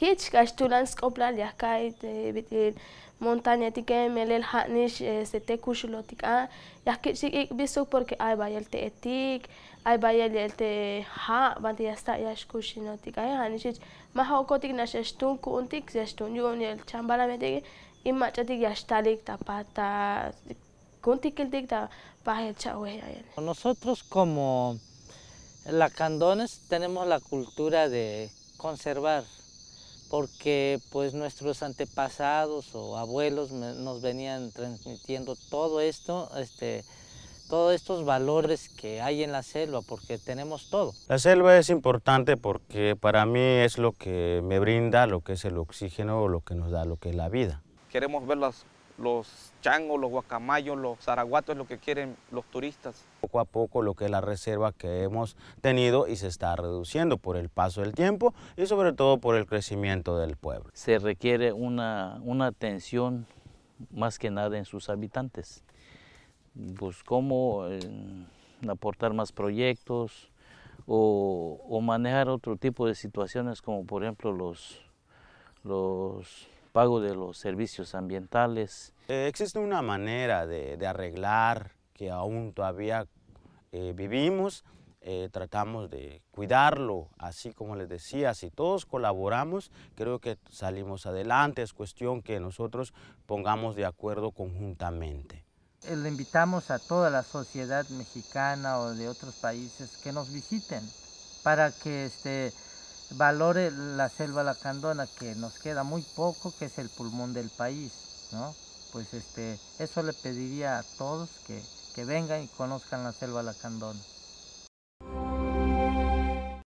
هیچ تولانس قبلا یحکای بیتین montaña tique melel hatnish se te kushulo tik a yakit sik ik bisuk porque ay bayel te etik ay bayel el te ha banti yasta yash kushino tik ay hanish ma ha kotik na shestun ku untik shestun yo el chambala metik imma chatik yashtalik tapata kuntik el tik ta bahel chawe nosotros como candones tenemos la cultura de conservar porque pues nuestros antepasados o abuelos nos venían transmitiendo todo esto, este, todos estos valores que hay en la selva, porque tenemos todo. La selva es importante porque para mí es lo que me brinda, lo que es el oxígeno, lo que nos da, lo que es la vida. Queremos verlas los changos, los guacamayos, los zaraguatos, lo que quieren los turistas. Poco a poco lo que es la reserva que hemos tenido y se está reduciendo por el paso del tiempo y sobre todo por el crecimiento del pueblo. Se requiere una, atención más que nada en sus habitantes. Pues cómo eh, aportar más proyectos o, o, manejar otro tipo de situaciones como por ejemplo los, los pago de los servicios ambientales. Eh, existe una manera de, arreglar que aún todavía eh, vivimos, eh, tratamos de cuidarlo, así como les decía, si todos colaboramos, creo que salimos adelante, es cuestión que nosotros pongamos de acuerdo conjuntamente. Le invitamos a toda la sociedad mexicana o de otros países que nos visiten para que este, valore la selva lacandona que nos queda muy poco, que es el pulmón del país, ¿no? Pues este, eso le pediría a todos que, que vengan y conozcan la selva lacandona.